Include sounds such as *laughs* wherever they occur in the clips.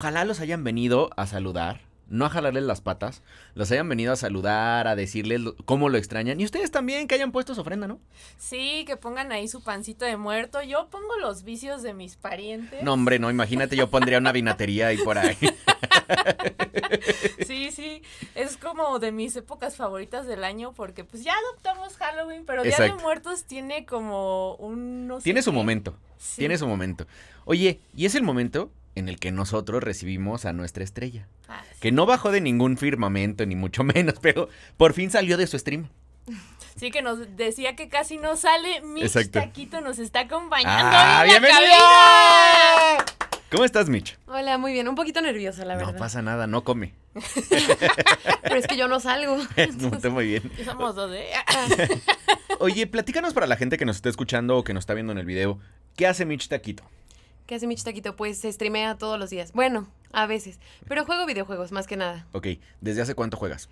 Ojalá los hayan venido a saludar, no a jalarles las patas, los hayan venido a saludar, a decirles cómo lo extrañan. Y ustedes también que hayan puesto su ofrenda, ¿no? Sí, que pongan ahí su pancito de muerto. Yo pongo los vicios de mis parientes. No, hombre, no, imagínate, yo pondría una vinatería ahí por ahí. Sí, sí, es como de mis épocas favoritas del año porque pues ya adoptamos Halloween, pero Día de Muertos tiene como un... tiene su momento, tiene su momento. Oye, ¿y es el momento en el que nosotros recibimos a nuestra estrella. Ah, que no bajó de ningún firmamento, ni mucho *laughs* menos, pero por fin salió de su stream. Sí, que nos decía que casi no sale. Mitch Taquito nos está acompañando. Ah, bienvenido. ¿Cómo estás, Mitch? Hola, muy bien. Un poquito nerviosa, la verdad. No pasa nada, no come. *laughs* Pero es que yo no salgo. *laughs* no, está muy bien. Somos dos, ¿eh? Oye, platícanos para la gente que nos está escuchando o que nos está viendo en el video, ¿qué hace Mitch Taquito? ¿Qué hace mi Taquito? Pues se streamea todos los días. Bueno, a veces. Pero juego videojuegos, más que nada. Ok, ¿desde hace cuánto juegas?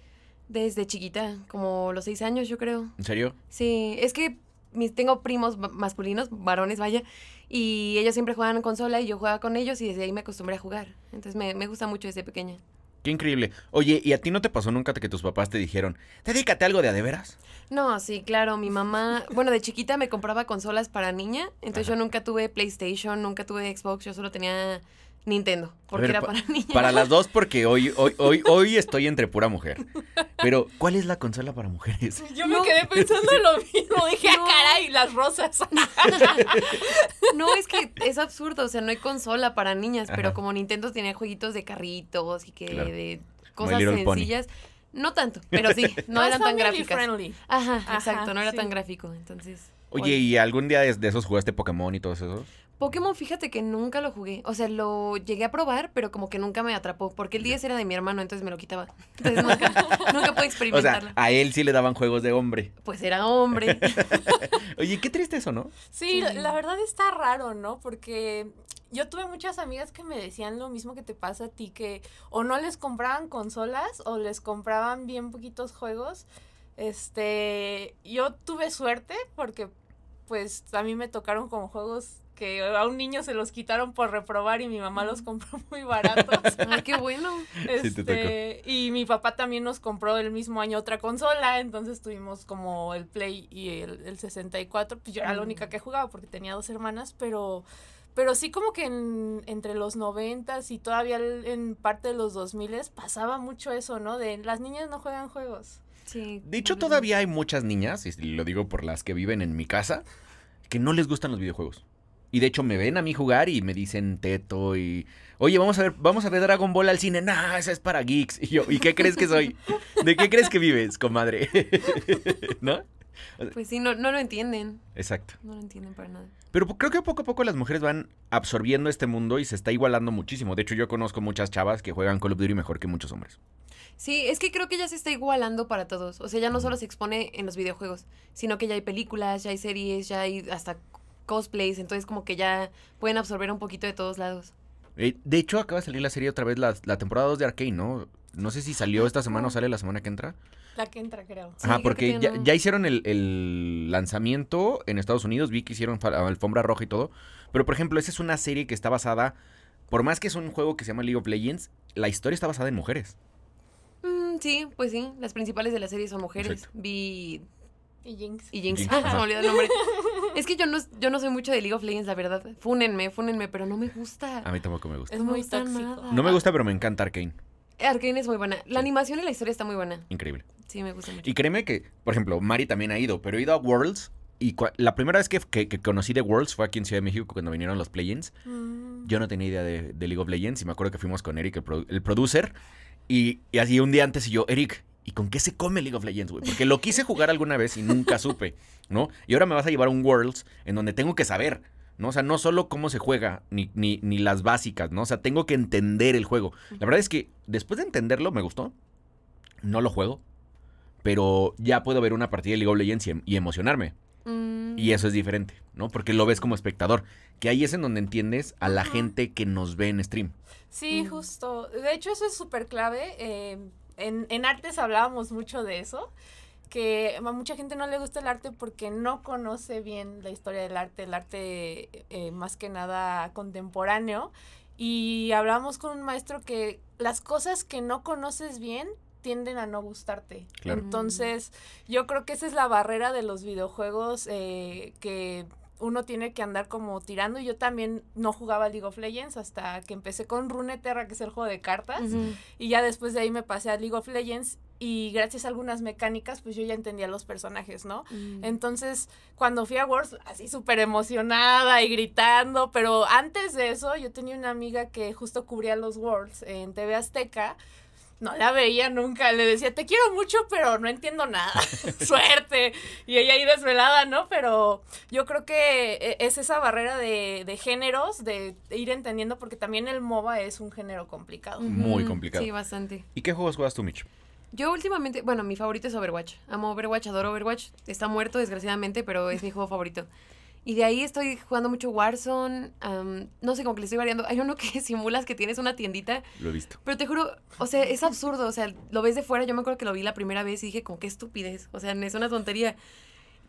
Desde chiquita, como los seis años, yo creo. ¿En serio? Sí, es que mis, tengo primos masculinos, varones, vaya, y ellos siempre juegan consola y yo jugaba con ellos y desde ahí me acostumbré a jugar. Entonces me, me gusta mucho desde pequeña. Qué increíble. Oye, ¿y a ti no te pasó nunca que tus papás te dijeron, dedícate a algo de adeveras? No, sí, claro, mi mamá, bueno, de chiquita me compraba consolas para niña, entonces yo nunca tuve PlayStation, nunca tuve Xbox, yo solo tenía Nintendo, porque era para niñas. Para las dos, porque hoy, hoy, hoy, *laughs* hoy estoy entre pura mujer. Pero, ¿cuál es la consola para mujeres? Yo me quedé pensando en lo mismo. *laughs* Dije, ah, caray, las rosas. *laughs* no, es que es absurdo. O sea, no hay consola para niñas, pero como Nintendo tenía jueguitos de carritos y que de cosas sencillas. No tanto, pero sí, no, eran tan gráficas. Ajá, exacto, no era tan gráfico. Entonces. Oye, ¿y algún día de, esos esos jugaste Pokémon y todos esos? Pokémon, fíjate que nunca lo jugué. O sea, lo llegué a probar, pero como que nunca me atrapó. Porque el 10 era de mi hermano, entonces me lo quitaba. *laughs* Entonces nunca, pude experimentarlo. a él sí le daban juegos de hombre. Pues era hombre. *laughs* Oye, qué triste eso, ¿no? Sí, sí, la verdad está raro, ¿no? Porque yo tuve muchas amigas que me decían lo mismo que te pasa a ti, que o no les compraban consolas o les compraban bien poquitos juegos. Este, yo tuve suerte porque pues a mí me tocaron como juegos que a un niño se los quitaron por reprobar y mi mamá los mm. compró muy baratos. *laughs* Ah, qué bueno. Este, y mi papá también nos compró el mismo año otra consola, entonces tuvimos como el Play y el, el 64, pues yo era la mm. única que jugaba porque tenía dos hermanas, pero pero sí como que entre los noventas y todavía en parte de los 2000 pasaba mucho eso, ¿no? De las niñas no juegan juegos. Sí. De hecho, todavía hay muchas niñas, y lo digo por las que viven en mi casa, que no les gustan los videojuegos. Y de hecho me ven a mí jugar y me dicen teto y... Oye, vamos a ver, vamos a ver Dragon Ball al cine. Nah, esa es para geeks. *laughs* Y yo, ¿y qué crees que soy? ¿De qué crees que vives, comadre? *laughs* ¿No? Pues sí, no, no lo entienden. Exacto. No lo entienden para nada. Pero creo que poco a poco las mujeres van absorbiendo este mundo y se está igualando muchísimo. De hecho, yo conozco muchas chavas que juegan Call of Duty mejor que muchos hombres. Sí, es que creo que ya se está igualando para todos. O sea, ya no solo se expone en los videojuegos, sino que ya hay películas, ya hay series, ya hay hasta cosplays, entonces como que ya pueden absorber un poquito de todos lados. Eh, de hecho, acaba de salir la serie otra vez, la, temporada 2 de Arcane, ¿no? No sé si salió esta semana o sale la semana que entra. La que entra, creo. Ajá, porque ya, hicieron el, lanzamiento en Estados Unidos, vi que hicieron alfombra roja y todo. Pero, por ejemplo, esa es una serie que está basada, por más que es un juego que se llama League of Legends, la historia está basada en mujeres. Mm, sí, pues sí, las principales de la serie son mujeres. Vi... Y Jinx. Y Jinx. *laughs* se me olvidó el nombre. *laughs* Es que yo no, yo no soy mucho de League of Legends, la verdad. Fúnenme, fúnenme, pero no me gusta. A mí tampoco me gusta. Es muy tóxico. No me gusta, pero me encanta Arkane. Arkane es muy buena. La animación y la historia está muy buena. Increíble. Sí, me gusta mucho. Y créeme que, por ejemplo, Mari también ha ido, pero he ido a Worlds. Y la primera vez que, conocí de Worlds fue aquí en Ciudad de México cuando vinieron los play-ins. Mm. Yo no tenía idea de, League of Legends y me acuerdo que fuimos con Eric, el, producer. Y, y, así un día antes y yo, Eric, ¿y con qué se come League of Legends, güey? Porque lo quise jugar alguna vez y nunca *laughs* supe, ¿no? Y ahora me vas a llevar a un Worlds en donde tengo que saber, ¿no? O sea, no solo cómo se juega, ni, ni, las básicas, ¿no? O sea, tengo que entender el juego. La verdad es que después de entenderlo, me gustó. No lo juego, pero ya puedo ver una partida de League of Legends y, em, emocionarme. Mm. Y eso es diferente, ¿no? Porque lo ves como espectador. Que ahí es en donde entiendes a la gente que nos ve en stream. Sí, mm. justo. De hecho, eso es súper clave. Eh en, artes hablábamos mucho de eso, que a mucha gente no le gusta el arte porque no conoce bien la historia del arte, el arte eh, más que nada contemporáneo. Y hablábamos con un maestro que las cosas que no conoces bien tienden a no gustarte. Mm. Entonces, yo creo que esa es la barrera de los videojuegos eh, que uno tiene que andar como tirando. y Yo también no jugaba League of Legends hasta que empecé con Terra que es el juego de cartas. Y ya después de ahí me pasé a League of Legends y gracias a algunas mecánicas, pues yo ya entendía los personajes, ¿no? Mm. Entonces, cuando fui a Worlds, así súper emocionada y gritando, pero antes de eso, yo tenía una amiga que justo cubría los Worlds en TV Azteca no la veía nunca. Le decía, te quiero mucho, pero no entiendo nada. *laughs* *laughs* Suerte. Y ella ahí desvelada, ¿no? Pero yo creo que eh, es esa barrera de, de, géneros, de ir entendiendo, porque también el MOBA es un género complicado. Muy complicado. Sí, bastante. ¿Y qué juegos juegas tú, Mitch? Yo últimamente, bueno, mi favorito es Overwatch. Amo Overwatch, adoro Overwatch. Está muerto, desgraciadamente, pero es mi juego favorito. Y de ahí estoy jugando mucho Warzone. no sé, como que le estoy variando. Hay uno que *laughs* simulas que tienes una tiendita. Lo he visto. Pero te juro, o sea, es absurdo. O sea, lo ves de fuera. Yo me acuerdo que lo vi la primera vez y dije, como qué estupidez. O sea, es una tontería.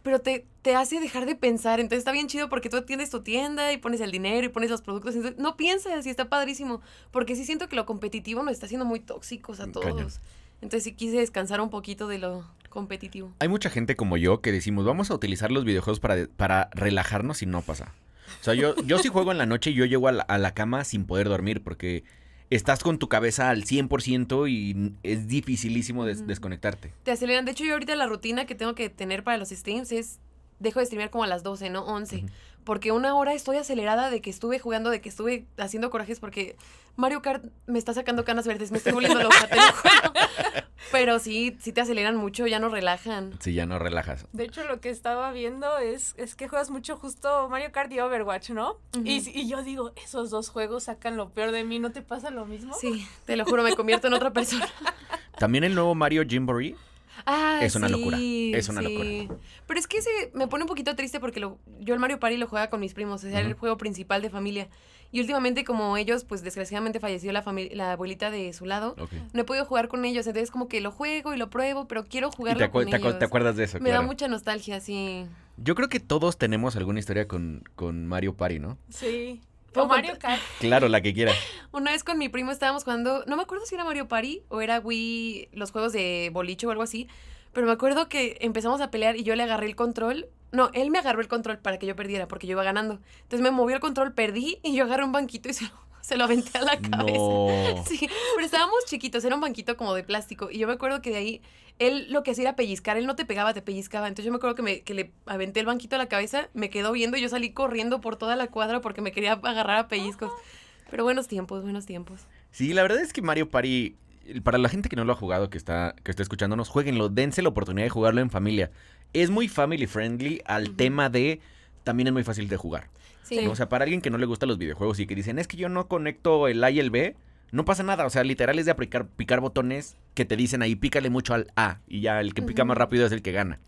Pero te, te hace dejar de pensar. Entonces está bien chido porque tú tienes tu tienda y pones el dinero y pones los productos. Entonces, no piensas y está padrísimo. Porque sí siento que lo competitivo nos está haciendo muy tóxicos a mm, todos. Entonces sí quise descansar un poquito de lo, competitivo. Hay mucha gente como yo que decimos, vamos a utilizar los videojuegos para, para relajarnos y no pasa. O sea, yo, yo sí juego en la noche y yo llego a la, cama sin poder dormir porque estás con tu cabeza al 100% y es dificilísimo desconectarte. Te aceleran. De hecho, yo ahorita la rutina que tengo que tener para los streams es dejo de streamear como a las 12, ¿no? 11. Porque una hora estoy acelerada de que estuve jugando, de que estuve haciendo corajes, porque Mario Kart me está sacando canas verdes, me estoy volviendo loca, te *laughs* Pero sí, sí te aceleran mucho, ya no relajan. Sí, ya no relajas. De hecho, lo que estaba viendo es, es que juegas mucho justo Mario Kart y Overwatch, ¿no? y, y, yo digo, esos dos juegos sacan lo peor de mí, ¿no te pasa lo mismo? Sí, te lo juro, me convierto en otra persona. *laughs* También el nuevo Mario Jimboree Ah, es una locura. Es una locura. Pero es que se me pone un poquito triste porque lo, yo el Mario Party lo jugaba con mis primos, o era el juego principal de familia. Y últimamente, como ellos, pues desgraciadamente falleció la, la abuelita de su lado, no he podido jugar con ellos. Entonces, como que lo juego y lo pruebo, pero quiero jugar con ellos. acuerdas de Me da mucha nostalgia, sí. Yo creo que todos tenemos alguna historia con, con Mario Party, ¿no? Sí. O Mario Kart. *laughs* Claro, la que quiera. *laughs* Una vez con mi primo estábamos jugando, no me acuerdo si era Mario Party o era Wii, los juegos de boliche o algo así, pero me acuerdo que empezamos a pelear y yo le agarré el control. No, él me agarró el control para que yo perdiera, porque yo iba ganando. Entonces me movió el control, perdí y yo agarré un banquito y se lo se lo aventé a la cabeza. Sí, pero estábamos chiquitos, era un banquito como de plástico y yo me acuerdo que de ahí él lo que hacía era pellizcar, él no te pegaba, te pellizcaba. Entonces yo me acuerdo que, me, le aventé el banquito a la cabeza, me quedó viendo y yo salí corriendo por toda la cuadra porque me quería agarrar a pellizcos. Pero buenos tiempos, buenos tiempos. Sí, la verdad es que Mario Party para la gente que no lo ha jugado, que está, que está escuchándonos, jueguenlo, dense la oportunidad de jugarlo en familia. Es muy family friendly al tema de también es muy fácil de jugar. O sea, para alguien que no le gustan los videojuegos y que dicen, es que yo no conecto el A y el B, no pasa nada. O sea, literal es de aplicar, picar botones que te dicen ahí, pícale mucho al A. Y ya el que pica más rápido es el que gana.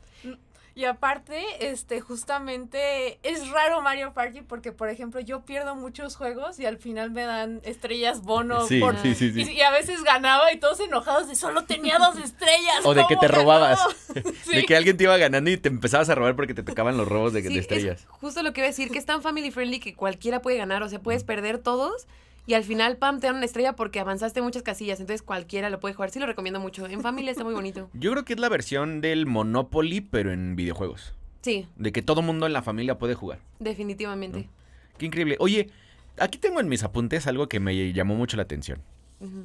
Y aparte, este, justamente es raro Mario Party porque, por ejemplo, yo pierdo muchos juegos y al final me dan estrellas bono. Sí, por, sí, sí, y, a veces ganaba y todos enojados de solo tenía dos estrellas. o de que te robabas. *laughs* de que alguien te iba ganando y te empezabas a robar porque te tocaban los robos de, de estrellas. justo lo que iba a decir, que es tan family friendly que cualquiera puede ganar. O sea, puedes perder todos y al final, pam, te dan una estrella porque avanzaste muchas casillas. Entonces cualquiera lo puede jugar. Sí, lo recomiendo mucho. En familia está muy bonito. *laughs* Yo creo que es la versión del Monopoly, pero en videojuegos. Sí. De que todo mundo en la familia puede jugar. Definitivamente. Qué increíble. Oye, aquí tengo en mis apuntes algo que me llamó mucho la atención.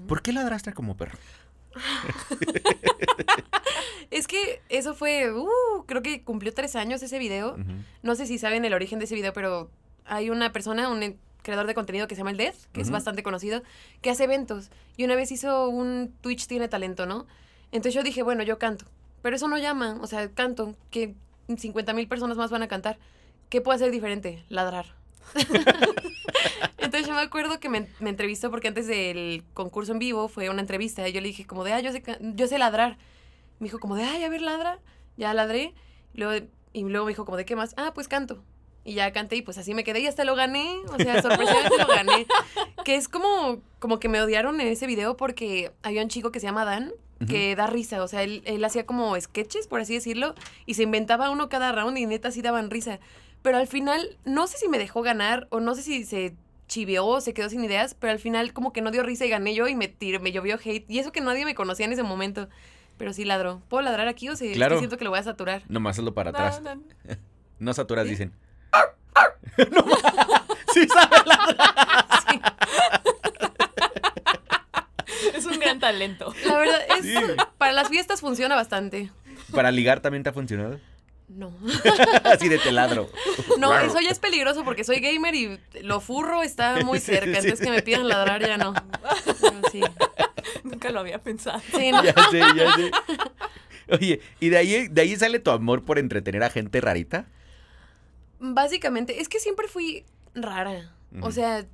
¿Por qué ladraste como perro? *laughs* es que eso fue, uh, creo que cumplió tres años ese video. No sé si saben el origen de ese video, pero hay una persona, un creador de contenido que se llama El Death, que es bastante conocido, que hace eventos. Y una vez hizo un Twitch Tiene Talento, ¿no? Entonces yo dije, bueno, yo canto. Pero eso no llama, o sea, canto, que 50 mil personas más van a cantar. ¿Qué puede hacer diferente? Ladrar. *laughs* Entonces yo me acuerdo que me, entrevistó porque antes del concurso en vivo fue una entrevista y yo le dije como de, ah, yo sé, yo sé ladrar. Me dijo como de, ay, a ver, ladra. Ya ladré. y luego me dijo como de, ¿qué más? Ah, pues canto y ya canté y pues así me quedé y hasta lo gané, o sea, sorpresivamente lo gané, *laughs* que es como, como que me odiaron en ese video porque había un chico que se llama Dan que da risa, o sea, él, hacía como sketches, por así decirlo, y se inventaba uno cada round y neta sí daban risa, pero al final no sé si me dejó ganar o no sé si se chiveó, se quedó sin ideas, pero al final como que no dio risa y gané yo y me, me llovió hate y eso que nadie me conocía en ese momento. Pero sí ladró. ¿Puedo ladrar aquí o si siento que lo voy a saturar. Nomás hazlo para atrás. No, *laughs* saturas, dicen. No, sí sabe *laughs* sí. Es un gran talento. La verdad, es, para las fiestas funciona bastante. ¿Para ligar también te ha funcionado? No. *laughs* Así de teladro. No, eso ya es peligroso porque soy gamer y lo furro está *laughs* muy cerca. Sí, entonces que me pidan ladrar ya no. Nunca lo había pensado. Sí, ¿no? Oye, ¿y de ahí, de ahí sale tu amor por entretener a gente rarita? Básicamente, es que siempre fui rara. O sea,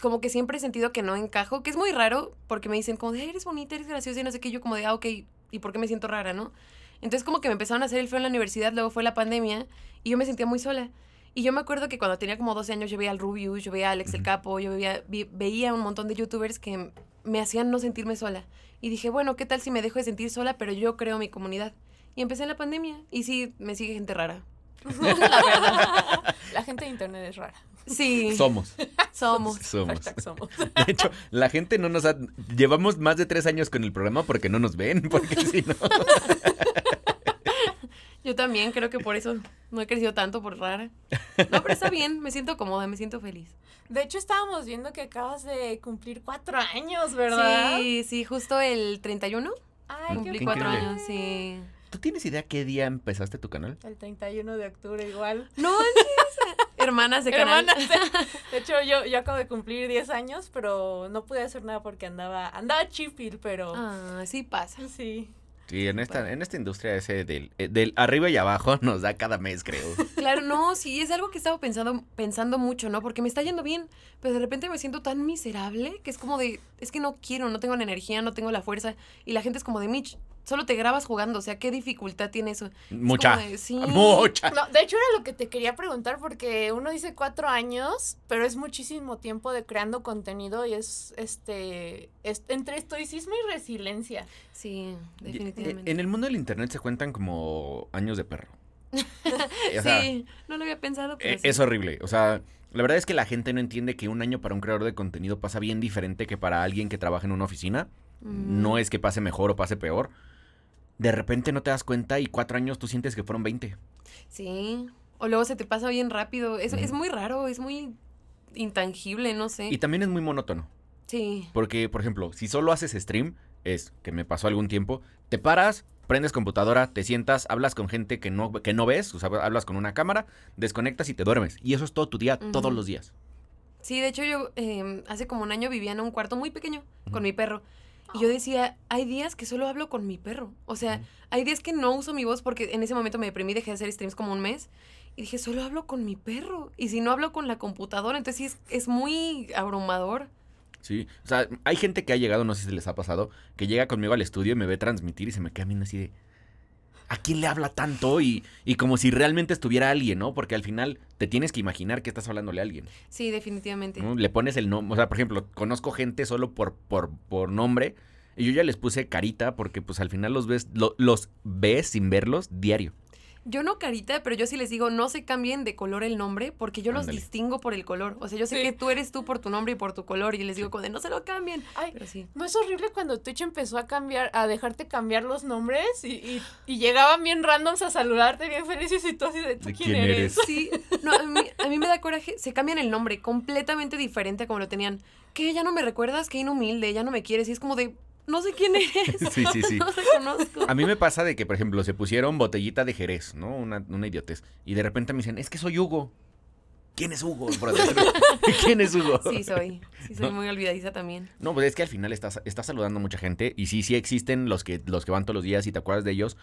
como que siempre he sentido que no encajo, que es muy raro porque me dicen como eres bonita, eres graciosa y no sé qué, yo como de, ah, ok, ¿y por qué me siento rara, no? Entonces como que me empezaron a hacer el feo en la universidad, luego fue la pandemia y yo me sentía muy sola. Y yo me acuerdo que cuando tenía como 12 años yo veía al Rubius, yo veía a Alex el Capo, yo veía, veía un montón de youtubers que me hacían no sentirme sola. Y dije, bueno, ¿qué tal si me dejo de sentir sola, pero yo creo mi comunidad? Y empecé en la pandemia y sí, me sigue gente rara la gente de internet es rara. Sí. Somos. Somos. Somos. De hecho, la gente no nos ha... Llevamos más de tres años con el programa porque no nos ven, porque si no... Yo también creo que por eso no he crecido tanto por rara. No, pero está bien, me siento cómoda, me siento feliz. De hecho, estábamos viendo que acabas de cumplir cuatro años, ¿verdad? Sí, sí, justo el 31. Ay, Cumplí cuatro años, sí. ¿Tú tienes idea qué día empezaste tu canal? El 31 de octubre igual. No, sí, *laughs* hermanas de canal. Hermanas de, *laughs* de, hecho, yo, acabo de cumplir 10 años, pero no pude hacer nada porque andaba andaba pero... Ah, sí pasa. Sí. Sí, en esta, en esta industria ese del, eh, del arriba y abajo *laughs* nos da cada mes, creo. Claro, no, sí, es algo que he estado pensando, pensando mucho, ¿no? Porque me está yendo bien, pero de repente me siento tan miserable que es como de, es que no quiero, no tengo la energía, no tengo la fuerza. Y la gente es como de, Mitch, solo te grabas jugando, o sea, ¿qué dificultad tiene eso? Mucha. de, Mucha. de hecho era lo que te quería preguntar porque uno dice cuatro años, pero es muchísimo tiempo de creando contenido y es este, entre estoicismo y resiliencia. Sí, eh, definitivamente. En el mundo del internet se cuentan como años de perro. *laughs* Eh, sí, no lo había pensado. Eh, es, horrible, o sea... La verdad es que la gente no entiende que un año para un creador de contenido pasa bien diferente que para alguien que trabaja en una oficina. Mm. No es que pase mejor o pase peor, de repente no te das cuenta y cuatro años tú sientes que fueron 20. Sí. O luego se te pasa bien rápido. Es, es muy raro, es muy intangible, no sé. Y también es muy monótono. Sí. Porque, por ejemplo, si solo haces stream, es que me pasó algún tiempo, te paras, prendes computadora, te sientas, hablas con gente que no, que no ves, o sea, hablas con una cámara, desconectas y te duermes. Y eso es todo tu día, todos los días. Sí, de hecho yo em, hace como un año vivía en un cuarto muy pequeño con mi perro. Y yo decía, hay días que solo hablo con mi perro. O sea, hay días que no uso mi voz porque en ese momento me deprimí, dejé de hacer streams como un mes. Y dije, solo hablo con mi perro. Y si no hablo con la computadora, entonces sí es, es muy abrumador. Sí, o sea, hay gente que ha llegado, no sé si les ha pasado, que llega conmigo al estudio y me ve transmitir y se me queda viendo así de ¿a quién le habla tanto? Y, y como si realmente estuviera alguien, ¿no? Porque al final te tienes que imaginar que estás hablándole a alguien. Sí, definitivamente. Le pones el nombre, o sea, por ejemplo, conozco gente solo por, por, por nombre. Y yo ya les puse carita porque pues al final los ves, los ves sin verlos diario. Yo no carita, pero yo sí les digo, no se cambien de color el nombre, porque yo los distingo por el color. O sea, yo sé que tú eres tú por tu nombre y por tu color, y les digo, como no se lo cambien. Ay, sí. No es horrible cuando Twitch empezó a cambiar, a dejarte cambiar los nombres y, llegaban bien randoms a saludarte, bien felices y tú así de, quién, eres? Sí, no, a mí, me da coraje, se cambian el nombre completamente diferente a como lo tenían. que ¿Ya no me recuerdas? Qué inhumilde, ya no me quieres. Y es como de, no sé quién es Sí, sí, sí. *laughs* no te conozco. A mí me pasa de que, por ejemplo, se pusieron botellita de Jerez, ¿no? Una, una idiotez. Y de repente me dicen, es que soy Hugo. ¿Quién es Hugo, *laughs* ¿Quién es Hugo? Sí, soy. Sí, soy muy olvidadiza también. No, pues es que al final estás, estás saludando a mucha gente. Y sí, sí existen los que, los que van todos los días y te acuerdas de ellos.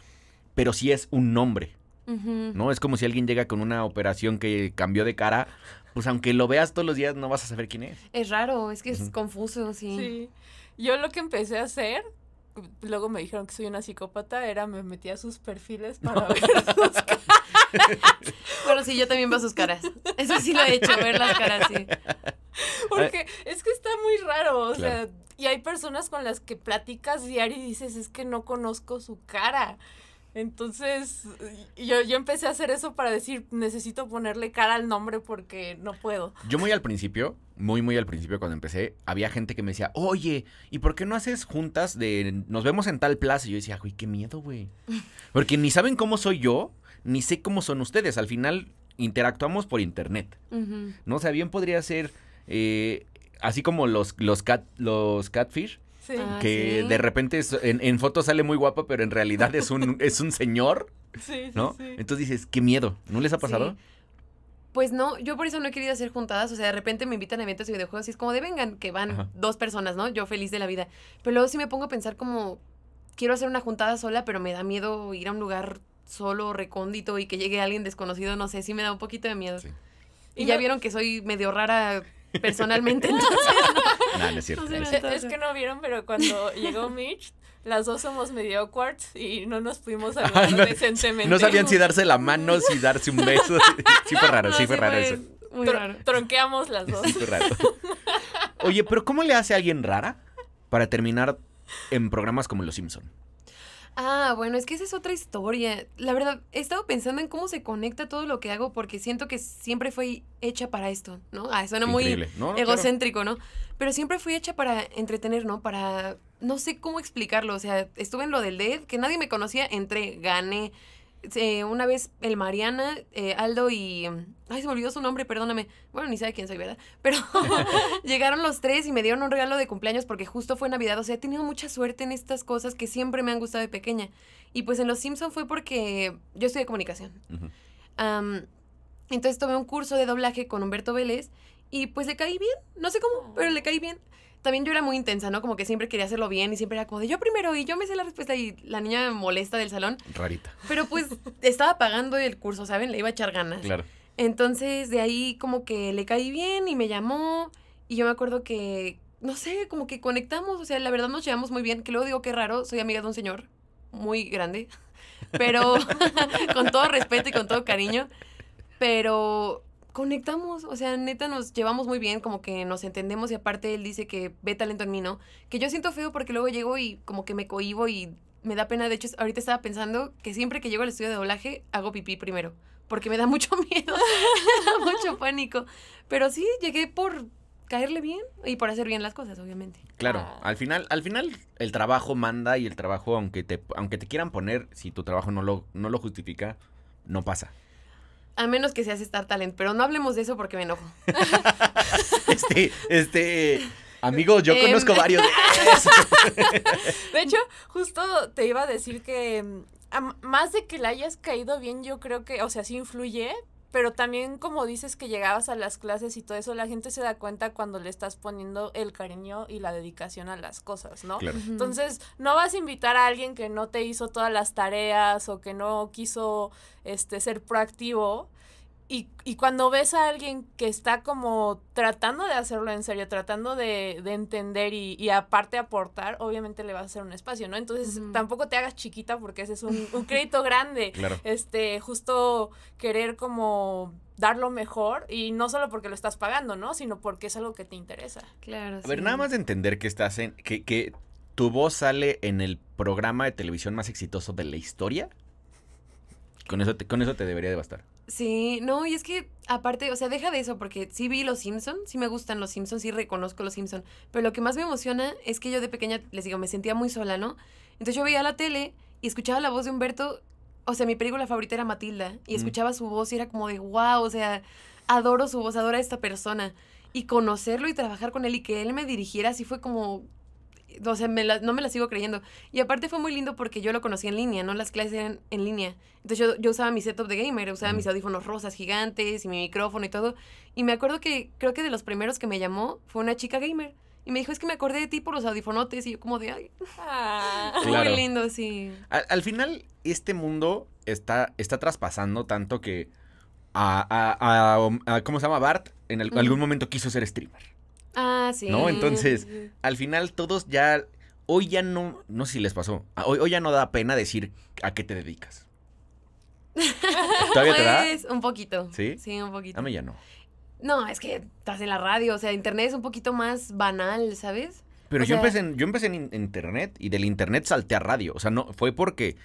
Pero sí es un nombre. ¿No? Es como si alguien llega con una operación que cambió de cara pues aunque lo veas todos los días, no vas a saber quién es. Es raro, es que es confuso, sí. Sí. Yo lo que empecé a hacer, luego me dijeron que soy una psicópata, era me metía a sus perfiles para ver sus caras. Bueno, *laughs* sí, yo también veo sus caras. Eso sí lo he hecho, ver las caras, sí. Porque es que está muy raro, o sea, y hay personas con las que platicas diario y dices, es que no conozco su cara. Entonces, yo, empecé a hacer eso para decir, necesito ponerle cara al nombre porque no puedo. Yo muy al principio, muy, muy al principio cuando empecé, había gente que me decía, oye, ¿y por qué no haces juntas de nos vemos en tal plaza? Y yo decía, uy qué miedo, güey. *laughs* Porque ni saben cómo soy yo, ni sé cómo son ustedes. Al final, interactuamos por internet. No sé, bien podría ser eh, así como los, los, cat, los catfish que ah, de repente en, foto fotos sale muy guapa, pero en realidad es un, *laughs* es un señor. Sí, ¿no? Entonces dices, qué miedo. ¿No les ha pasado? Pues no, yo por eso no he querido hacer juntadas. O sea, de repente me invitan a eventos y videojuegos y es como de vengan, que van dos personas, ¿no? Yo feliz de la vida. Pero luego sí me pongo a pensar como, quiero hacer una juntada sola, pero me da miedo ir a un lugar solo, recóndito y que llegue alguien desconocido, no sé, sí me da un poquito de miedo. Y, ya vieron que soy medio rara personalmente. Entonces, no, es cierto. es, que no vieron, pero cuando llegó Mitch, las dos somos medio y no nos pudimos hablar ah, decentemente. No sabían si darse la mano, si darse un beso. *laughs* Sí fue raro, sí fue raro eso. Tronqueamos las dos. raro. Oye, pero ¿cómo le hace a alguien rara para terminar en programas como Los Simpson? Ah, bueno, es que esa es otra historia. La verdad, he estado pensando en cómo se conecta todo lo que hago porque siento que siempre fui hecha para esto, ¿no? Ah, suena muy egocéntrico, ¿no? Pero siempre fui hecha para entretener, ¿no? Para... No sé cómo explicarlo. O sea, estuve en lo del DED, e que nadie me conocía, entre gané, eh, una vez el Mariana, eh, Aldo y... Ay, se me olvidó su nombre, perdóname. Bueno, ni sabe quién soy, ¿verdad? Pero *laughs* *laughs* llegaron los tres y me dieron un regalo de cumpleaños porque justo fue Navidad. O sea, he tenido mucha suerte en estas cosas que siempre me han gustado de pequeña. Y pues en Los Simpson fue porque yo estudié comunicación. entonces tomé un curso de doblaje con Humberto Vélez y pues le caí bien. No sé cómo, pero le caí bien también yo era muy intensa, ¿no? Como que siempre quería hacerlo bien y siempre era como de yo primero y yo me sé la respuesta y la niña molesta del salón. Rarita. Pero pues *laughs* estaba pagando el curso, ¿saben? Le iba a echar ganas. Claro. Entonces de ahí como que le caí bien y me llamó y yo me acuerdo que, no sé, como que conectamos, o sea, la verdad nos llevamos muy bien, que luego digo que raro, soy amiga de un señor muy grande, *laughs* pero *laughs* con todo respeto y con todo cariño, pero conectamos, o sea, neta nos llevamos muy bien, como que nos entendemos y aparte él dice que ve talento en mí, ¿no? Que yo siento feo porque luego llego y como que me cohibo y me da pena. De hecho, ahorita estaba pensando que siempre que llego al estudio de doblaje hago pipí primero, porque me da *laughs* mucho miedo, mucho pánico. Pero sí, llegué por caerle bien y por hacer bien las cosas, obviamente. Claro, ah. al final, al final el trabajo manda y el trabajo, aunque te, aunque te quieran poner, si tu trabajo no lo, no lo justifica, no pasa. A menos que seas Star Talent, pero no hablemos de eso porque me enojo. *laughs* este, este. Amigo, yo em. conozco varios de *laughs* De hecho, justo te iba a decir que mm, más de que le hayas caído bien, yo creo que, o sea, sí influye, pero también como dices que llegabas a las clases y todo eso, la gente se da cuenta cuando le estás poniendo el cariño y la dedicación a las cosas, ¿no? Entonces, no vas a invitar a alguien que no te hizo todas las tareas o que no quiso este ser proactivo y, cuando ves a alguien que está como tratando de hacerlo en serio, tratando de, entender y, aparte aportar, obviamente le vas a hacer un espacio, ¿no? Entonces tampoco te hagas chiquita porque ese es un, *laughs* crédito grande. Claro. Este, justo querer como dar lo mejor y no solo porque lo estás pagando, ¿no? Sino porque es algo que te interesa. Claro. A ver, nada más de entender que estás en, que, que tu voz sale en el programa de televisión más exitoso de la historia. Con eso te, con eso te debería devastar. Sí, no, y es que aparte, o sea, deja de eso, porque sí vi Los Simpsons, sí me gustan Los Simpsons, sí reconozco Los Simpsons, pero lo que más me emociona es que yo de pequeña, les digo, me sentía muy sola, ¿no? Entonces yo veía la tele y escuchaba la voz de Humberto, o sea, mi película favorita era Matilda, y mm. escuchaba su voz y era como de, wow, o sea, adoro su voz, adoro a esta persona. Y conocerlo y trabajar con él y que él me dirigiera, así fue como, o me no me la sigo creyendo. Y aparte fue muy lindo porque yo lo conocí en línea, ¿no? Las clases eran en línea. Entonces yo, usaba mi setup de gamer, usaba mis audífonos rosas gigantes y mi micrófono y todo. Y me acuerdo que creo que de los primeros que me llamó fue una chica gamer. Y me dijo, es que me acordé de ti por los audifonotes. Y yo como de, ay, ah. muy lindo, sí. Al, final, este mundo está, está traspasando tanto que a, a, a, ¿cómo se llama? Bart en algún momento quiso ser streamer. Ah, sí. ¿No? Entonces, al final todos ya, hoy ya no, no sé si les pasó, ah, hoy, ya no da pena decir a qué te dedicas. *laughs* ¿Todavía te da? Pues, un poquito. ¿Sí? Sí, un poquito. A mí ya no. No, es que estás en la radio, o sea, internet es un poquito más banal, ¿sabes? Pero yo, empecé en, yo empecé en internet y del internet salté a radio, o sea, no, fue porque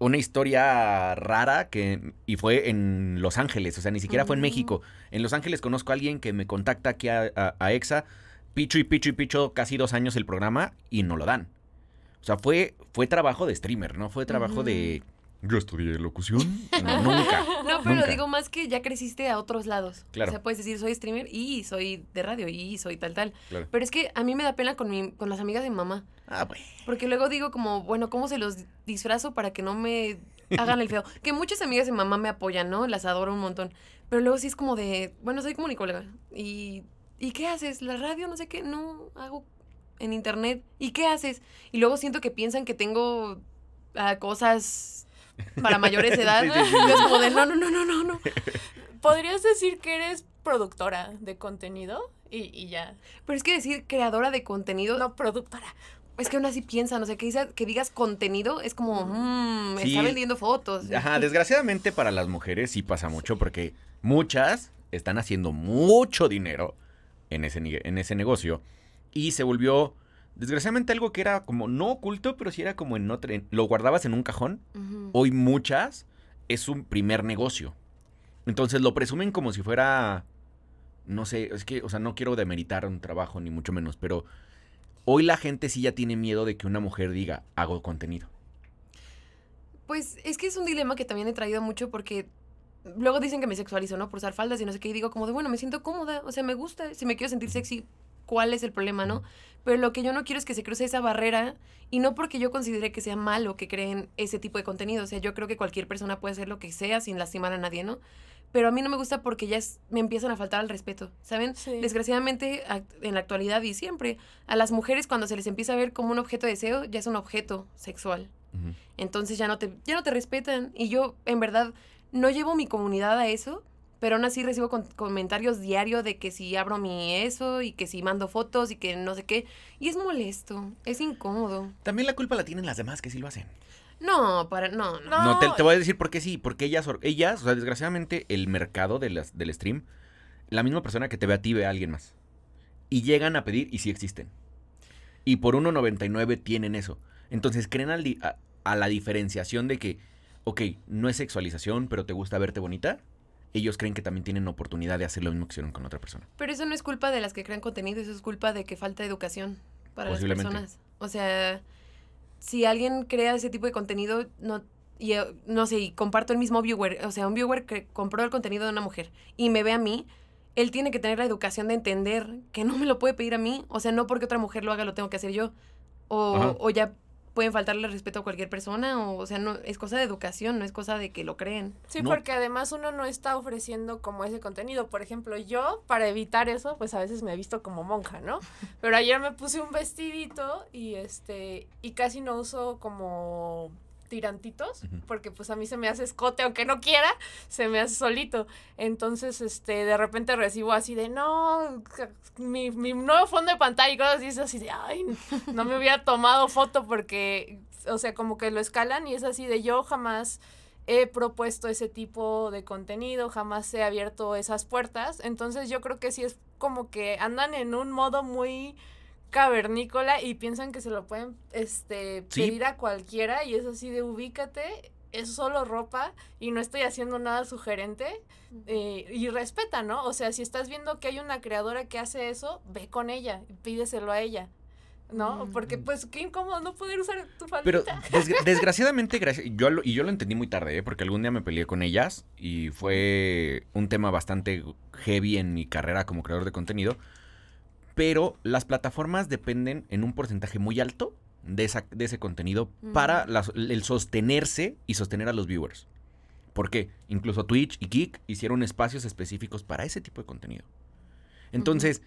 una historia rara que y fue en Los Ángeles, o sea, ni siquiera fue en mm. México. En Los Ángeles conozco a alguien que me contacta aquí a, a, EXA, picho y picho y picho casi dos años el programa y no lo dan. O sea, fue, fue trabajo de streamer, ¿no? Fue trabajo de mm. Yo estudié locución, no, nunca. *laughs* No, pero digo más que ya creciste a otros lados. Claro. O sea, puedes decir, soy streamer y soy de radio y soy tal, tal. Claro. Pero es que a mí me da pena con, mi, con las amigas de mamá. Ah, pues. Porque luego digo como, bueno, ¿cómo se los disfrazo para que no me hagan el feo? que muchas amigas de mamá me apoyan, ¿no? Las adoro un montón. Pero luego sí es como de, bueno, soy comunicóloga. ¿Y, ¿y qué haces? ¿La radio? No sé qué. No, hago en internet. ¿Y qué haces? Y luego siento que piensan que tengo ah, cosas para mayores de *laughs* edad. no, no, no, no, no, *laughs* ¿Podrías decir que eres productora de contenido? Y, ya. Pero es que decir creadora de contenido. No, productora. Es que aún así piensan, o sea, que, digas, que digas contenido es como, mm, está vendiendo fotos. *laughs* Ajá, desgraciadamente para las mujeres sí pasa mucho porque muchas están haciendo mucho dinero en ese, en ese negocio y se volvió Desgraciadamente algo que era como no oculto, pero sí era como en otro lo guardabas en un cajón. Hoy muchas es un primer negocio. Entonces lo presumen como si fuera no sé, es que, o sea, no quiero demeritar un trabajo ni mucho menos, pero hoy la gente sí ya tiene miedo de que una mujer diga, hago contenido. Pues es que es un dilema que también he traído mucho porque luego dicen que me sexualizo, ¿no? Por usar faldas y no sé qué, digo como de, bueno, me siento cómoda, o sea, me gusta, si me quiero sentir sexy, cuál es el problema, ¿no? Pero lo que yo no quiero es que se cruce esa barrera y no porque yo considere que sea malo que creen ese tipo de contenido, o sea, yo creo que cualquier persona puede hacer lo que sea sin lastimar a nadie, ¿no? Pero a mí no me gusta porque ya me empiezan a faltar al respeto, ¿saben? Desgraciadamente en la actualidad y siempre, a las mujeres cuando se les empieza a ver como un objeto de deseo, ya es un objeto sexual. Entonces ya no, ya no te respetan y yo en verdad no llevo mi comunidad a eso, pero aún así recibo comentarios diarios de que si abro mi eso y que si mando fotos y que no sé qué. Y es molesto, es incómodo. También la culpa la tienen las demás que sí lo hacen. No, para, no, no. No, te, voy a decir por qué sí, porque ellas, ellas, o sea, desgraciadamente el mercado de las, del stream, la misma persona que te ve a ti ve a alguien más. Y llegan a pedir y sí existen. Y por 1.99 tienen eso. Entonces creen al, a la diferenciación de que, ok, no es sexualización, pero te gusta verte bonita ellos creen que también tienen oportunidad de hacer lo mismo que hicieron con otra persona. Pero eso no es culpa de las que crean contenido, eso es culpa de que falta educación para las personas. O sea, si alguien crea ese tipo de contenido, no y eh, no sé, y comparto el mismo viewer, o sea, un viewer que compró el contenido de una mujer y me ve a mí, él tiene que tener la educación de entender que no me lo puede pedir a mí, o sea, no porque otra mujer lo haga lo tengo que hacer yo, o, o ya pueden faltarle respeto a cualquier persona o, sea, no es cosa de educación, no es cosa de que lo creen. Sí, porque además uno no está ofreciendo como ese contenido. Por ejemplo, yo para evitar eso, pues a veces me he visto como monja, ¿no? *laughs* Pero ayer me puse un vestidito y este y casi no uso como tirantitos, porque pues a mí se me hace escote, aunque no quiera, se me hace solito. Entonces, este, de repente recibo así de, no, mi, mi nuevo fondo de pantalla y cosas y es así de, ay, no me hubiera tomado foto porque, o sea, como que lo escalan y es así de, yo jamás he propuesto ese tipo de contenido, jamás he abierto esas puertas. Entonces yo creo que sí es como que andan en un modo muy cavernícola y piensan que se lo pueden este, pedir a cualquiera y es así de ubícate, es solo ropa y no estoy haciendo nada sugerente eh, y respeta, ¿no? O sea, si estás viendo que hay una creadora que hace eso, ve con ella, y pídeselo a ella. ¿no? Porque mm. pues qué incómodo no poder usar tu faldita. Pero *laughs* desgraciadamente, yo y yo lo entendí muy tarde, ¿eh? porque algún día me peleé con ellas y fue un tema bastante heavy en mi carrera como creador de contenido, pero las plataformas dependen en un porcentaje muy alto de, ese contenido para el sostenerse y sostener a los viewers. ¿Por qué? incluso Twitch y Geek hicieron espacios específicos para ese tipo de contenido. Entonces,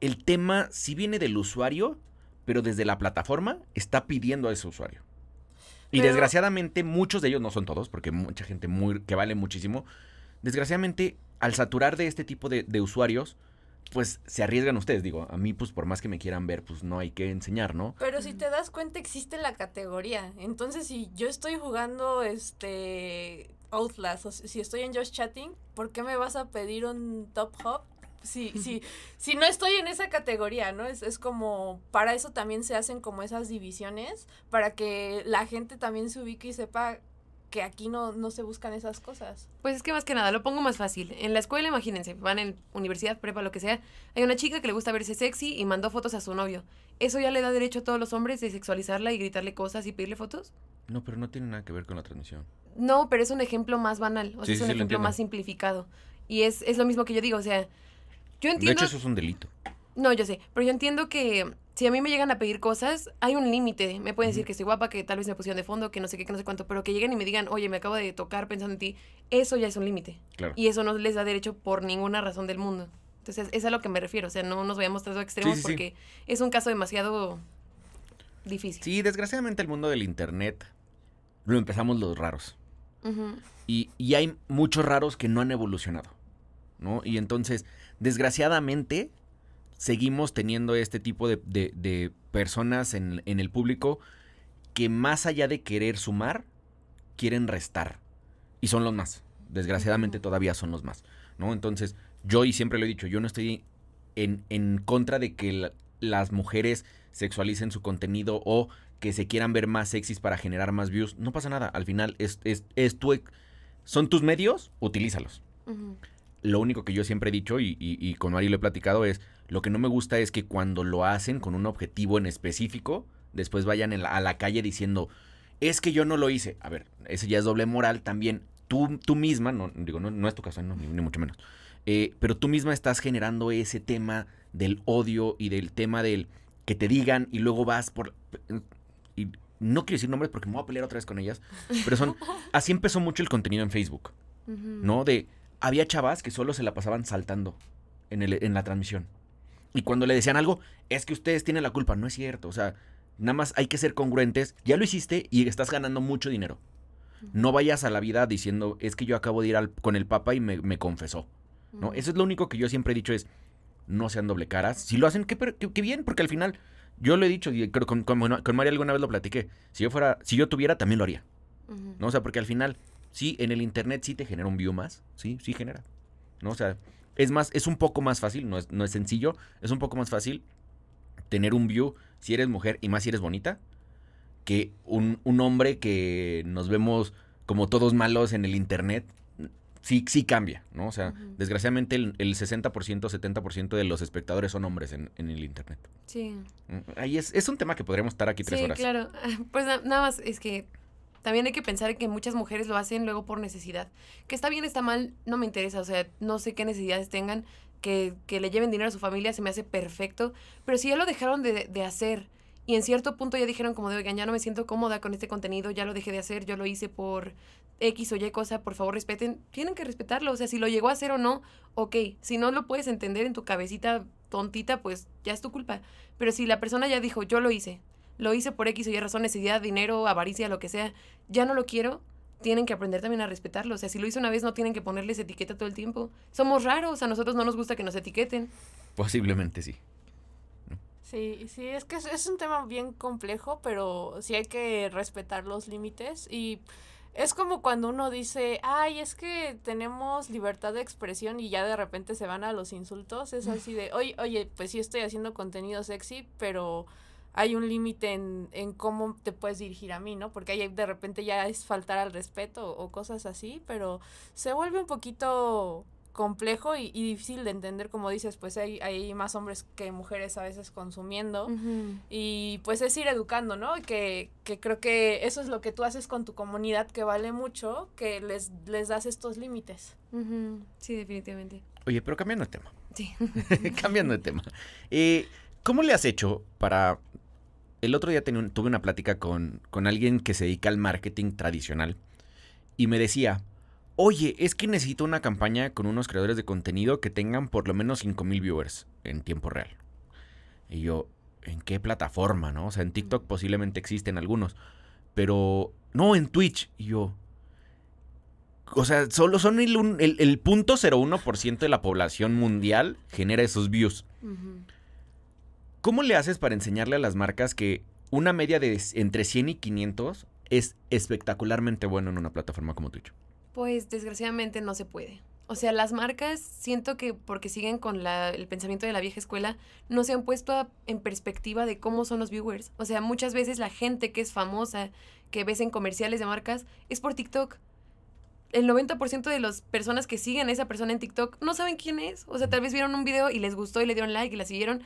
el tema sí viene del usuario, pero desde la plataforma está pidiendo a ese usuario. Y desgraciadamente muchos de ellos, no son todos, porque mucha gente muy, que vale muchísimo, desgraciadamente al saturar de este tipo de usuarios, pues se arriesgan ustedes, digo, a mí pues por más que me quieran ver, pues no hay que enseñar, ¿no? Pero si te das cuenta existe la categoría, entonces si yo estoy jugando este Outlast, o si estoy en Just Chatting, ¿por qué me vas a pedir un Top Hop? Si, *laughs* si, si no estoy en esa categoría, ¿no? Es, es como, para eso también se hacen como esas divisiones, para que la gente también se ubique y sepa que aquí no, no se buscan esas cosas. Pues es que más que nada, lo pongo más fácil. En la escuela, imagínense, van en universidad, prepa, lo que sea, hay una chica que le gusta verse sexy y mandó fotos a su novio. ¿Eso ya le da derecho a todos los hombres de sexualizarla y gritarle cosas y pedirle fotos? No, pero no tiene nada que ver con la transmisión. No, pero es un ejemplo más banal, o sea, es un ejemplo más simplificado. Y es, es lo mismo que yo digo, o sea, yo entiendo... De hecho, eso es un delito. No, yo sé, pero yo entiendo que si a mí me llegan a pedir cosas, hay un límite. Me pueden decir que estoy guapa, que tal vez me pusieron de fondo, que no sé qué, que no sé cuánto, pero que lleguen y me digan, oye, me acabo de tocar pensando en ti, eso ya es un límite. Y eso no les da derecho por ninguna razón del mundo. Entonces, es a lo que me refiero. O sea, no nos vayamos tanto extremos porque es un caso demasiado difícil. Sí, desgraciadamente el mundo del Internet lo empezamos los raros. y, y hay muchos raros que no han evolucionado, ¿no? Y entonces, desgraciadamente, seguimos teniendo este tipo de, personas en, el público que más allá de querer sumar, quieren restar. Y son los más. Desgraciadamente todavía son los más. ¿no? Entonces, yo, y siempre lo he dicho, yo no estoy en, contra de que las mujeres sexualicen su contenido o que se quieran ver más sexys para generar más views. No pasa nada. Al final, es, tu, son tus medios, utilízalos lo único que yo siempre he dicho y, con Mario lo he platicado es, lo que no me gusta es que cuando lo hacen con un objetivo en específico, después vayan a la calle diciendo, es que yo no lo hice. A ver, ese ya es doble moral también. Tú, tú misma, no, digo, no, es tu caso, ni, mucho menos, eh, pero tú misma estás generando ese tema del odio y del tema del que te digan y luego vas por... Y no quiero decir nombres porque me voy a pelear otra vez con ellas, pero son... *laughs* Así empezó mucho el contenido en Facebook, ¿no? De había chavas que solo se la pasaban saltando en, el, en la transmisión. Y cuando le decían algo, es que ustedes tienen la culpa. No es cierto. O sea, nada más hay que ser congruentes. Ya lo hiciste y estás ganando mucho dinero. No vayas a la vida diciendo, es que yo acabo de ir con el Papa y me, confesó. ¿no? Eso es lo único que yo siempre he dicho es, no sean doble caras. Si lo hacen, qué, bien, porque al final, yo lo he dicho, y creo con, con, María alguna vez lo platiqué, si yo fuera, si yo tuviera, también lo haría. ¿no? O sea, porque al final Sí, en el Internet sí te genera un view más, sí, sí genera. ¿no? O sea, es más, es un poco más fácil, no es, sencillo, es un poco más fácil tener un view si eres mujer y más si eres bonita, que un, hombre que nos vemos como todos malos en el Internet, sí, sí cambia, ¿no? O sea, desgraciadamente el, el, 60%, 70% de los espectadores son hombres en, el Internet. Sí. Mm, ahí es, es, un tema que podríamos estar aquí tres sí, horas. Claro, *laughs* pues nada más es que también hay que pensar que muchas mujeres lo hacen luego por necesidad. Que está bien, está mal, no me interesa, o sea, no sé qué necesidades tengan, que, le lleven dinero a su familia se me hace perfecto, pero si ya lo dejaron de, de hacer y en cierto punto ya dijeron como de, oigan, ya no me siento cómoda con este contenido, ya lo dejé de hacer, yo lo hice por X o Y cosa, por favor respeten, tienen que respetarlo, o sea, si lo llegó a hacer o no, ok, si no lo puedes entender en tu cabecita tontita, pues ya es tu culpa, pero si la persona ya dijo, yo lo hice, lo hice por X o Y razón, necesidad, dinero, avaricia, lo que sea, ya no lo quiero, tienen que aprender también a respetarlo. O sea, si lo hice una vez, no tienen que ponerles etiqueta todo el tiempo. Somos raros, a nosotros no nos gusta que nos etiqueten. Posiblemente sí. Sí, sí, es que es, es un tema bien complejo, pero sí hay que respetar los límites y es como cuando uno dice, ay, es que tenemos libertad de expresión y ya de repente se van a los insultos. Es mm. así de, oye, oye, pues sí estoy haciendo contenido sexy, pero hay un límite en, cómo te puedes dirigir a mí, ¿no? Porque ahí de repente ya es faltar al respeto o, cosas así, pero se vuelve un poquito complejo y, difícil de entender, como dices, pues hay, más hombres que mujeres a veces consumiendo y pues es ir educando, ¿no? Que, que creo que eso es lo que tú haces con tu comunidad que vale mucho, que les, les das estos límites. Sí, definitivamente. Oye, pero cambiando de tema. Sí. *laughs* cambiando de tema. Eh, ¿Cómo le has hecho para el otro día tuve una plática con, alguien que se dedica al marketing tradicional y me decía, oye, es que necesito una campaña con unos creadores de contenido que tengan por lo menos 5.000 viewers en tiempo real. Y yo, ¿en qué plataforma? ¿No? O sea, en TikTok posiblemente existen algunos, pero no en Twitch. Y yo, o sea, solo son el, el, el 0.01% de la población mundial genera esos views. ¿Cómo le haces para enseñarle a las marcas que una media de entre 100 y 500 es espectacularmente bueno en una plataforma como Twitch? Pues desgraciadamente no se puede. O sea, las marcas siento que porque siguen con el pensamiento de la vieja escuela, no se han puesto en perspectiva de cómo son los viewers. O sea, muchas veces la gente que es famosa, que ves en comerciales de marcas, es por TikTok. El 90% de las personas que siguen a esa persona en TikTok no saben quién es. O sea, tal vez vieron un video y les gustó y le dieron like y la siguieron.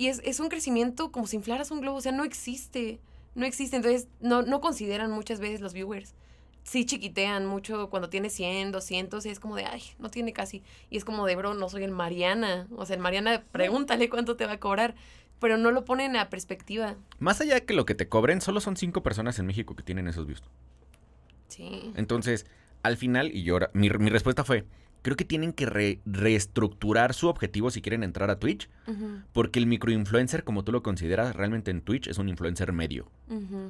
Y es, un crecimiento como si inflaras un globo, o sea, no existe, no existe. Entonces, no, no consideran muchas veces los viewers. Sí chiquitean mucho cuando tiene 100, 200, y es como de, ay, no tiene casi. Y es como de, bro, no soy el Mariana. O sea, el Mariana, pregúntale cuánto te va a cobrar pero no lo ponen a perspectiva. Más allá de que lo que te cobren, solo son cinco personas en México que tienen esos views. Sí. Entonces, al final, y yo, mi, mi respuesta fue, creo que tienen que reestructurar su objetivo si quieren entrar a Twitch, porque el microinfluencer, como tú lo consideras, realmente en Twitch es un influencer medio,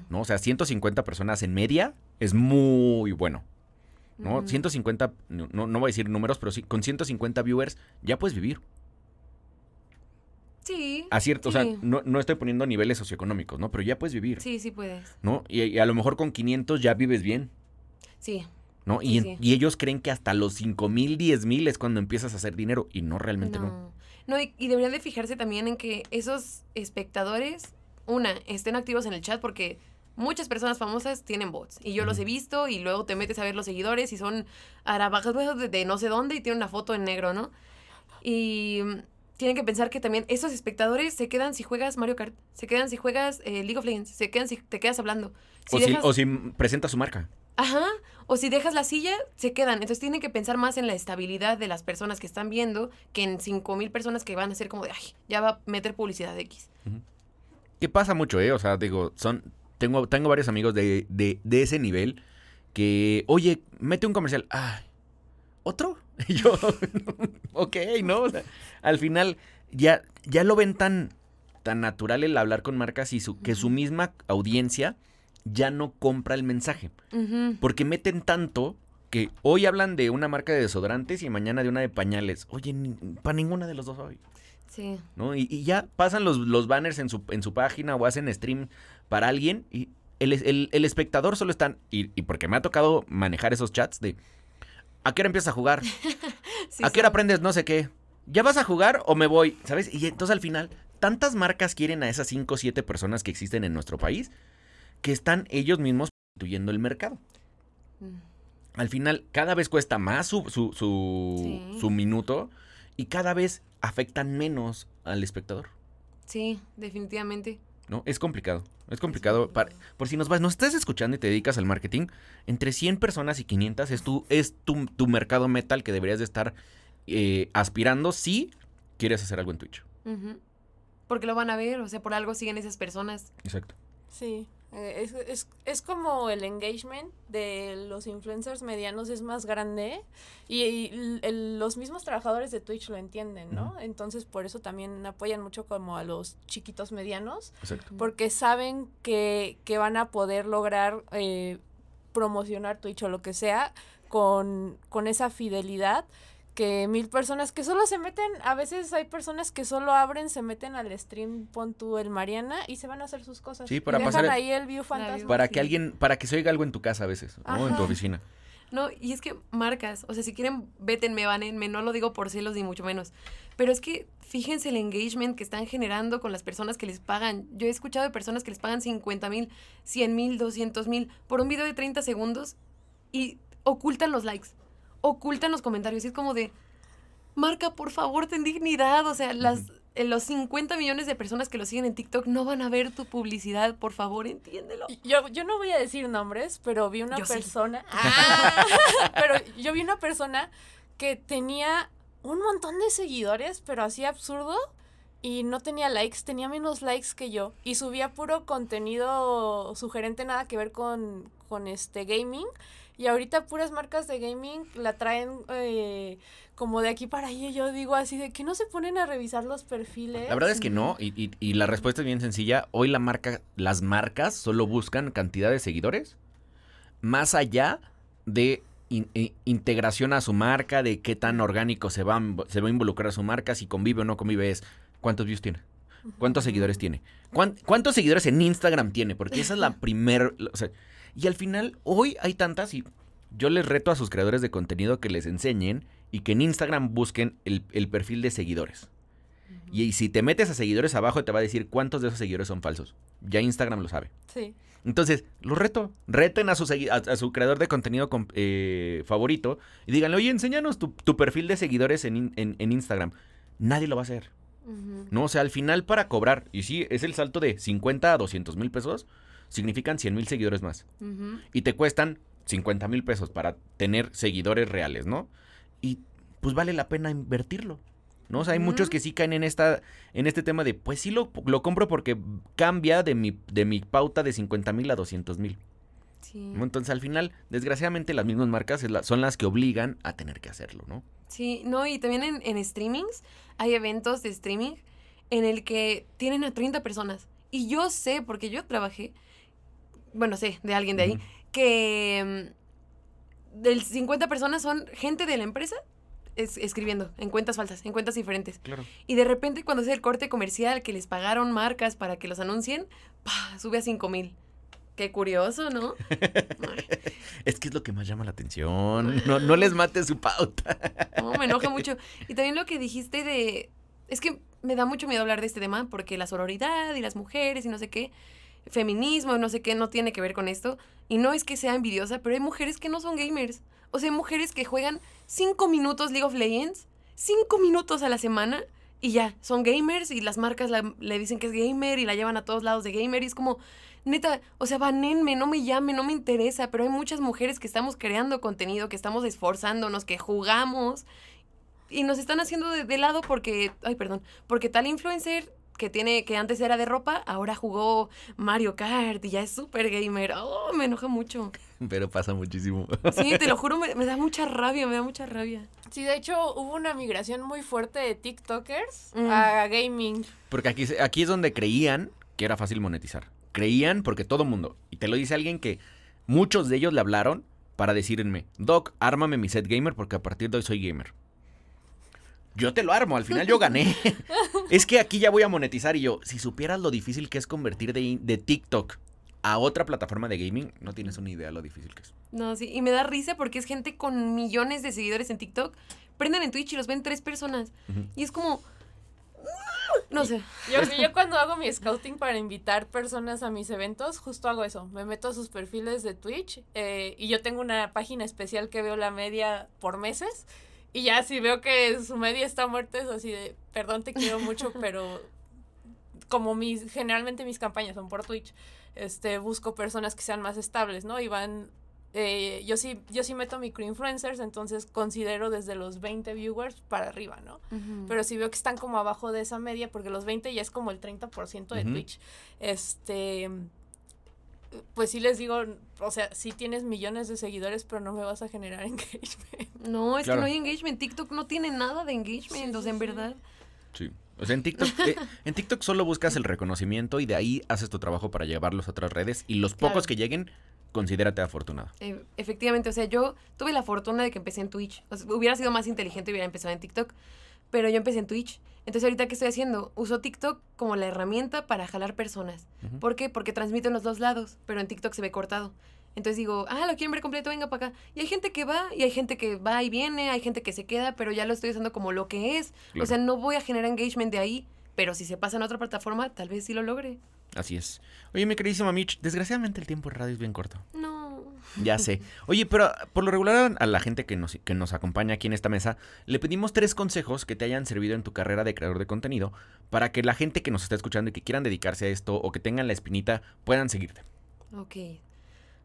¿no? O sea, 150 personas en media es muy bueno, ¿no? 150, no, no voy a decir números, pero con 150 viewers ya puedes vivir. Sí. A cierto, o sea, no, estoy poniendo niveles socioeconómicos, ¿no? Pero ya puedes vivir. Sí, sí puedes. ¿No? Y, y a lo mejor con 500 ya vives bien. Sí. ¿no? Y, y, ellos creen que hasta los 5 mil, 10 mil es cuando empiezas a hacer dinero y no, realmente no. No, y, deberían de fijarse también en que esos espectadores, una, estén activos en el chat porque muchas personas famosas tienen bots y yo los he visto y luego te metes a ver los seguidores y son arabajas de, de no sé dónde y tienen una foto en negro, ¿no? Y mm, tienen que pensar que también esos espectadores se quedan si juegas Mario Kart, se quedan si juegas eh, League of Legends, se quedan si te quedas hablando. o, si, o, su marca. Ajá. O si dejas la silla, se quedan. Entonces tienen que pensar más en la estabilidad de las personas que están viendo que en 5.000 personas que van a ser como de, ay, ya va a meter publicidad de X. Que pasa mucho, ¿eh? O sea, digo, son... Tengo, tengo varios amigos de, ese nivel que, oye, mete un comercial. Ay, ¿otro? *laughs* Y yo, *laughs* ok, ¿no? al final ya, ya lo ven tan, tan natural el hablar con marcas y su, que su misma audiencia ya no compra el mensaje. Porque meten tanto que hoy hablan de una marca de desodorantes y mañana de una de pañales. Oye, para ninguna de los dos hoy. Sí. Y, ya pasan los, banners en su, en su página o hacen stream para alguien y el, espectador solo está Y, porque me ha tocado manejar esos chats de. ¿A qué hora empiezas a jugar? *laughs* ¿A qué hora aprendes no sé qué? ¿Ya vas a jugar o me voy? ¿Sabes? Y entonces al final, tantas marcas quieren a esas 5 o 7 personas que existen en nuestro país que están ellos mismos constituyendo el mercado. Mm. Al final, cada vez cuesta más su, su, minuto y cada vez afectan menos al espectador. Sí, definitivamente. ¿no? Es complicado. Es complicado. por si nos vas, nos estás escuchando y te dedicas al marketing, entre 100 personas y 500 es tu, es tu, mercado metal que deberías de estar eh, aspirando si quieres hacer algo en Twitch. Porque lo van a ver, o sea, por algo siguen esas personas. Exacto. Sí. Eh, es, como el engagement de los influencers medianos es más grande y, los mismos trabajadores de Twitch lo entienden, ¿no? Entonces por eso también apoyan mucho como a los chiquitos medianos, porque saben que, van a poder lograr eh, promocionar Twitch o lo que sea con, con esa fidelidad que mil personas que solo se meten, a veces hay personas que solo abren, se meten al stream, pon el Mariana y se van a hacer sus cosas. Sí, para pasar ahí el Para que alguien, para que se oiga algo en tu casa a veces, ¿no? En tu oficina. No, y es que marcas, o sea, si quieren, vétenme, banenme, no lo digo por celos ni mucho menos. Pero es que fíjense el engagement que están generando con las personas que les pagan. Yo he escuchado de personas que les pagan 50 mil, 100 mil, 200 mil por un video de 30 segundos y ocultan los likes. Ocultan los comentarios. Y es como de, marca, por favor, ten dignidad. O sea, las, eh, los 50 millones de personas que lo siguen en TikTok no van a ver tu publicidad, por favor, entiéndelo. Yo, yo no voy a decir nombres, pero vi una persona. *laughs* Ah, pero yo vi una persona que tenía un montón de seguidores, pero así absurdo y no tenía likes, tenía menos likes que yo y subía puro contenido sugerente nada que ver con, con este gaming y ahorita puras marcas de gaming la traen eh, como de aquí para allá yo digo así de que no se ponen a revisar los perfiles. La verdad es que no y, la respuesta es bien sencilla, hoy la marca, las marcas solo buscan cantidad de seguidores más allá de eh, integración a su marca, de qué tan orgánico se va, se va a involucrar a su marca, si convive o no convive, es ¿Cuántos views tiene? ¿Cuántos seguidores tiene? ¿Cuántos seguidores en Instagram tiene? Porque esa es la *laughs* primera... y al final, hoy hay tantas y yo les reto a sus creadores de contenido que les enseñen y que en Instagram busquen el, perfil de seguidores. y, si te metes a seguidores abajo, te va a decir cuántos de esos seguidores son falsos. Ya Instagram lo sabe. Sí. Entonces, los reto. Reten a su, su creador de contenido eh, favorito y díganle, oye, enséñanos tu, perfil de seguidores en Instagram. Nadie lo va a hacer. No, o sea, al final para cobrar, y sí, es el salto de 50 a 200 mil pesos, significan 100 mil seguidores más. Y te cuestan 50 mil pesos para tener seguidores reales, ¿no? Y pues vale la pena invertirlo. ¿no? O sea, hay muchos que sí caen en esta, en este tema de, pues sí lo, compro porque cambia de mi, de mi pauta de 50 mil a 200 mil. Entonces, al final, desgraciadamente, las mismas marcas son las que obligan a tener que hacerlo, ¿no? Sí, no, y también en, streamings, hay eventos de streaming en el que tienen a 30 personas. Y yo sé, porque yo trabajé, bueno, sé, de alguien de ahí, que mm, del 50 personas son gente de la empresa escribiendo en cuentas falsas, en cuentas diferentes. Y de repente cuando hace el corte comercial que les pagaron marcas para que los anuncien, sube a 5 mil. Qué curioso, ¿no? *laughs* es que es lo que más llama la atención. No, les mate su pauta. no, me enoja mucho. Y también lo que dijiste de... Es que me da mucho miedo hablar de este tema porque la sororidad y las mujeres y no sé qué, feminismo, no sé qué, no tiene que ver con esto. Y no es que sea envidiosa, pero hay mujeres que no son gamers. O sea, hay mujeres que juegan cinco minutos League of Legends, cinco minutos a la semana y ya, son gamers y las marcas le dicen que es gamer y la llevan a todos lados de gamer y es como, neta, o sea, banenme, no me llame, no me interesa, pero hay muchas mujeres que estamos creando contenido, que estamos esforzándonos, que jugamos y nos están haciendo de, lado porque, ay, perdón, porque tal influencer que tiene que antes era de ropa, ahora jugó Mario Kart y ya es súper gamer. Oh, me enoja mucho. Pero pasa muchísimo. Sí, te lo *laughs* juro, me, da mucha rabia, me da mucha rabia. Sí, de hecho hubo una migración muy fuerte de TikTokers mm. a gaming. Porque aquí, aquí es donde creían que era fácil monetizar creían porque todo mundo, y te lo dice alguien que muchos de ellos le hablaron para decirme, Doc, ármame mi set gamer porque a partir de hoy soy gamer. Yo te lo armo, al final yo gané. *laughs* es que aquí ya voy a monetizar y yo, si supieras lo difícil que es convertir de, TikTok a otra plataforma de gaming, no tienes una idea lo difícil que es. No, sí, y me da risa porque es gente con millones de seguidores en TikTok, prenden en Twitch y los ven tres personas. Y es como, no sé. Yo, cuando hago mi scouting para invitar personas a mis eventos, justo hago eso. Me meto a sus perfiles de Twitch eh, y yo tengo una página especial que veo la media por meses. Y ya si veo que su media está muerta, es así de, perdón, te quiero mucho, *laughs* pero como mis, generalmente mis campañas son por Twitch, este, busco personas que sean más estables, ¿no? Y van eh, yo, sí, yo sí meto microinfluencers, entonces considero desde los 20 viewers para arriba, ¿no? Pero si veo que están como abajo de esa media, porque los 20 ya es como el 30% de Twitch, este, pues sí les digo, o sea, sí tienes millones de seguidores, pero no me vas a generar *laughs* engagement. No, es que no hay engagement, TikTok no tiene nada de engagement, o sea, en verdad. Sí. O sea, en TikTok, eh, en TikTok solo buscas el reconocimiento y de ahí haces tu trabajo para llevarlos a otras redes y los pocos que lleguen considérate afortunada. Em, efectivamente, o sea, yo tuve la fortuna de que empecé en Twitch. hubiera sido más inteligente hubiera empezado en TikTok, pero yo empecé en Twitch. Entonces, ahorita, ¿qué estoy haciendo? Uso TikTok como la herramienta para jalar personas. ¿Por qué? Porque transmito en los dos lados, pero en TikTok se ve cortado. Entonces digo, ah, lo quieren ver completo, venga para acá. Y hay gente que va, y hay gente que va y viene, hay gente que se queda, pero ya lo estoy usando como lo que es. O sea, no voy a generar engagement de ahí, pero si se pasa en otra plataforma, tal vez sí lo logre. Así es. Oye, mi queridísima Mitch, desgraciadamente el tiempo de radio es bien corto. No. Ya sé. Oye, pero por lo regular a la gente que nos, que nos acompaña aquí en esta mesa, le pedimos tres consejos que te hayan servido en tu carrera de creador de contenido para que la gente que nos está escuchando y que quieran dedicarse a esto o que tengan la espinita puedan seguirte. Ok.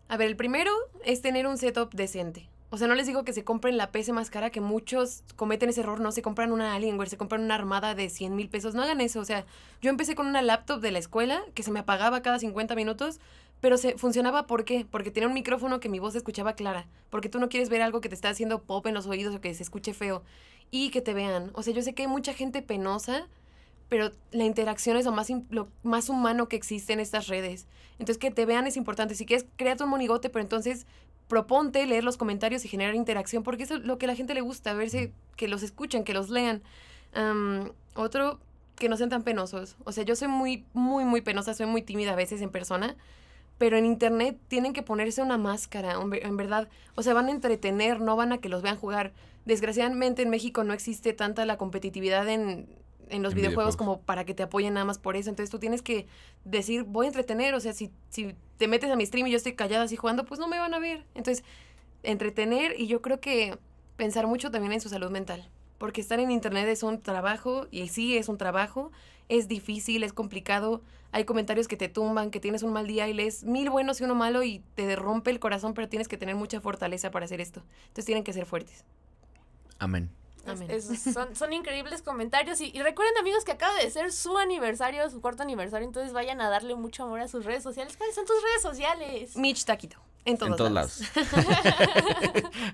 A ver, el primero es tener un setup decente. O sea, no les digo que se compren la PC más cara, que muchos cometen ese error, no se compran una Alienware, se compran una armada de 100 mil pesos. No hagan eso. O sea, yo empecé con una laptop de la escuela que se me apagaba cada 50 minutos, pero se funcionaba ¿por Porque tenía un micrófono que mi voz escuchaba clara, porque tú no quieres ver algo que te está haciendo pop en los oídos o que se escuche feo y que te vean. O sea, yo sé que hay mucha gente penosa, pero la interacción es lo más, lo más humano que existe en estas redes. Entonces, que te vean es importante. Si quieres, crea tu monigote, pero entonces proponte leer los comentarios y generar interacción, porque eso es lo que a la gente le gusta, verse que los escuchen, que los lean. otro, que no sean tan penosos. O sea, yo soy muy, muy, muy penosa, soy muy tímida a veces en persona, pero en internet tienen que ponerse una máscara, en verdad. O sea, van a entretener, no van a que los vean jugar. Desgraciadamente en México no existe tanta la competitividad en, en los videojuegos, como para que te apoyen nada más por eso. Entonces tú tienes que decir, voy a entretener. O sea, si, si te metes a mi stream y yo estoy callada así jugando, pues no me van a ver. Entonces, entretener y yo creo que pensar mucho también en su salud mental. Porque estar en internet es un trabajo, y sí es un trabajo, es difícil, es complicado, hay comentarios que te tumban, que tienes un mal día y lees mil buenos y uno malo y te rompe el corazón, pero tienes que tener mucha fortaleza para hacer esto. Entonces tienen que ser fuertes. Amén. *laughs* son, son, increíbles comentarios. Y, recuerden, amigos, que acaba de ser su aniversario, su cuarto aniversario. Entonces vayan a darle mucho amor a sus redes sociales. ¿Cuáles son tus redes sociales? Mitch Taquito. En todos, lados. *laughs*